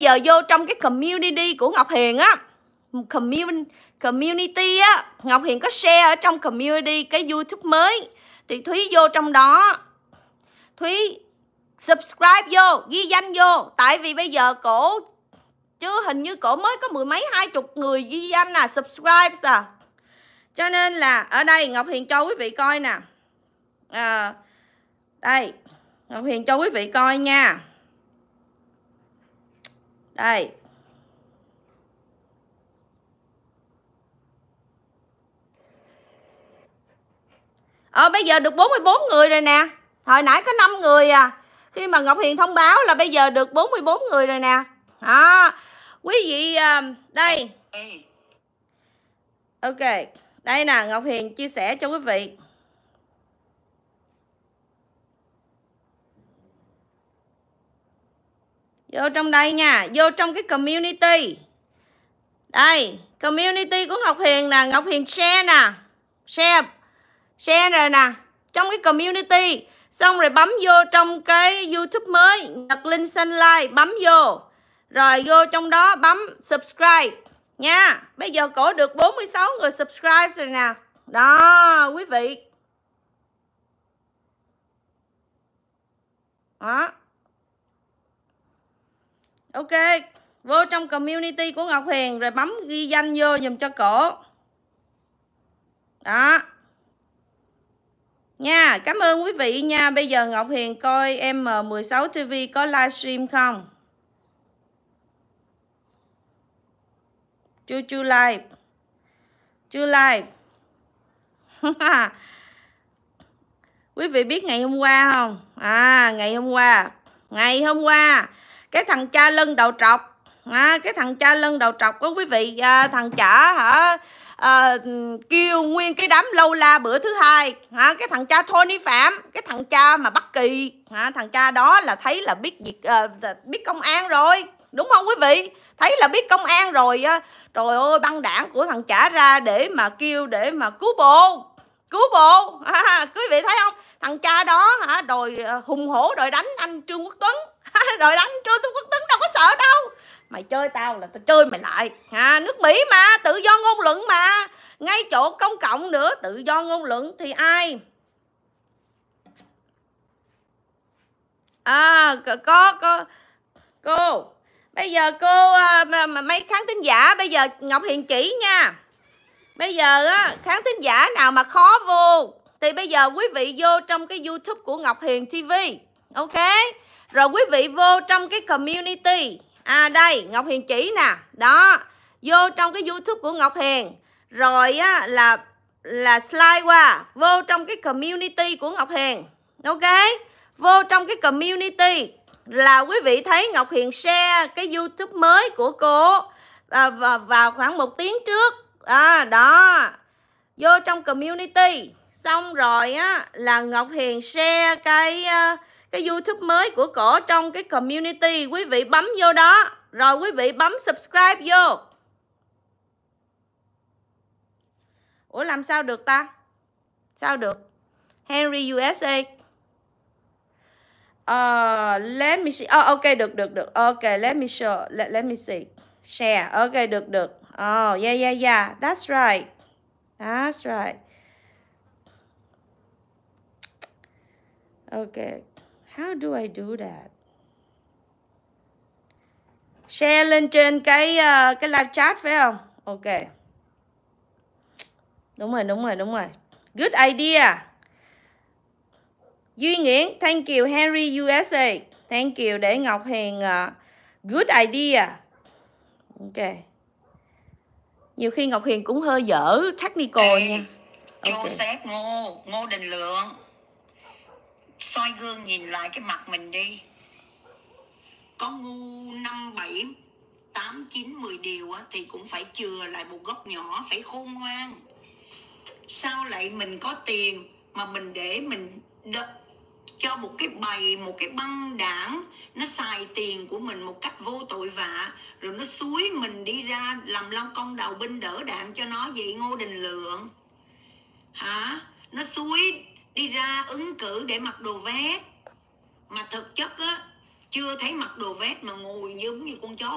giờ vô trong cái community của Ngọc Hiền á community á Ngọc Hiền có share ở trong community cái YouTube mới thì Thúy vô trong đó Thúy subscribe vô ghi danh vô tại vì bây giờ cổ chứ hình như cổ mới có mười mấy hai chục người ghi danh à subscribe à cho nên là ở đây Ngọc Hiền cho quý vị coi nè à, đây Ngọc Hiền cho quý vị coi nha đây. Ờ bây giờ được 44 người rồi nè. Hồi nãy có 5 người à. Khi mà Ngọc Hiền thông báo là bây giờ được 44 người rồi nè. Đó. Quý vị à, đây. Ok. Đây nè, Ngọc Hiền chia sẻ cho quý vị. vô trong đây nha vô trong cái community đây community của ngọc hiền nè ngọc hiền share nè share share rồi nè trong cái community xong rồi bấm vô trong cái youtube mới nhật linh like bấm vô rồi vô trong đó bấm subscribe nha bây giờ cổ được 46 người subscribe rồi nè đó quý vị đó ok vô trong community của ngọc hiền rồi bấm ghi danh vô dùm cho cổ đó nha cảm ơn quý vị nha bây giờ ngọc hiền coi m 16 tv có livestream không chưa chưa live chưa live quý vị biết ngày hôm qua không à ngày hôm qua ngày hôm qua cái thằng cha lân đầu trọc à, cái thằng cha lân đầu trọc của quý vị à, thằng chả hả à, kêu nguyên cái đám lâu la bữa thứ hai à, cái thằng cha Tony Phạm cái thằng cha mà bất Kỳ à, thằng cha đó là thấy là biết việc à, biết công an rồi đúng không quý vị thấy là biết công an rồi á à. trời ơi băng đảng của thằng chả ra để mà kêu để mà cứu bộ cứu bộ à, quý vị thấy không thằng cha đó hả đòi à, hùng hổ đòi đánh anh Trương Quốc Tuấn đội đánh chơi tôi quốc tính đâu có sợ đâu mày chơi tao là tao chơi mày lại à, nước mỹ mà tự do ngôn luận mà ngay chỗ công cộng nữa tự do ngôn luận thì ai à có có cô bây giờ cô à, mà, mà mấy khán thính giả bây giờ ngọc hiền chỉ nha bây giờ á khán thính giả nào mà khó vô thì bây giờ quý vị vô trong cái youtube của ngọc hiền tv ok rồi quý vị vô trong cái community à đây ngọc hiền chỉ nè đó vô trong cái youtube của ngọc hiền rồi á, là là slide qua vô trong cái community của ngọc hiền ok vô trong cái community là quý vị thấy ngọc hiền share cái youtube mới của cô à, và vào khoảng một tiếng trước à, đó vô trong community xong rồi á là ngọc hiền share cái uh, cái YouTube mới của cổ trong cái community quý vị bấm vô đó rồi quý vị bấm subscribe vô Ủa làm sao được ta sao được Henry USA uh, ờ, let me see oh, ok được được được ok let me show let, let me see share ok được được oh yeah yeah yeah that's right that's right okay How do I do that? Share lên trên cái uh, cái live chat phải không? Ok. Đúng rồi, đúng rồi, đúng rồi. Good idea. Duy Nguyễn, thank you Henry USA. Thank you để Ngọc Hiền uh, good idea. Ok. Nhiều khi Ngọc Hiền cũng hơi dở technical hey, nha. Okay. Joseph Ngô, Ngô Đình Lượng soi gương nhìn lại cái mặt mình đi có ngu năm bảy tám chín mười điều thì cũng phải chừa lại một góc nhỏ phải khôn ngoan sao lại mình có tiền mà mình để mình đập cho một cái bầy một cái băng đảng nó xài tiền của mình một cách vô tội vạ rồi nó suối mình đi ra làm lao công đầu binh đỡ đạn cho nó vậy ngô đình lượng hả đi ra ứng cử để mặc đồ vest mà thực chất á chưa thấy mặc đồ vest mà ngồi giống như con chó